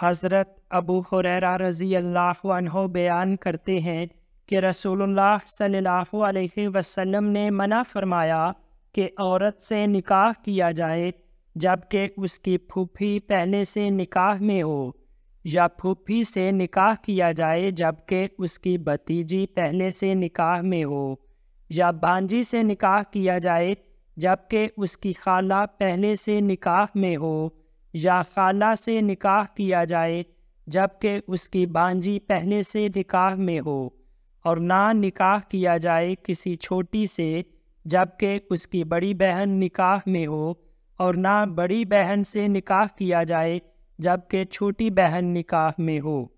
हज़रत अबू हुरर रज़ी अल्लाह बयान करते हैं कि रसूलुल्लाह सल्लल्लाहु अलैहि वसल्लम ने मना फरमाया कि औरत से निकाह किया जाए जबकि उसकी फूफी पहले से निकाह में हो या फूफी से निकाह किया जाए जबकि उसकी भतीजी पहले से निकाह में हो या भांजी से निकाह किया जाए जबकि उसकी खाला पहले से निकाह में हो या खाला से निकाह किया जाए जबकि उसकी बांझी पहले से निकाह में हो और ना निकाह किया जाए किसी छोटी से जबकि उसकी बड़ी बहन निकाह में हो और ना बड़ी बहन से निकाह किया जाए जबकि छोटी बहन निकाह में हो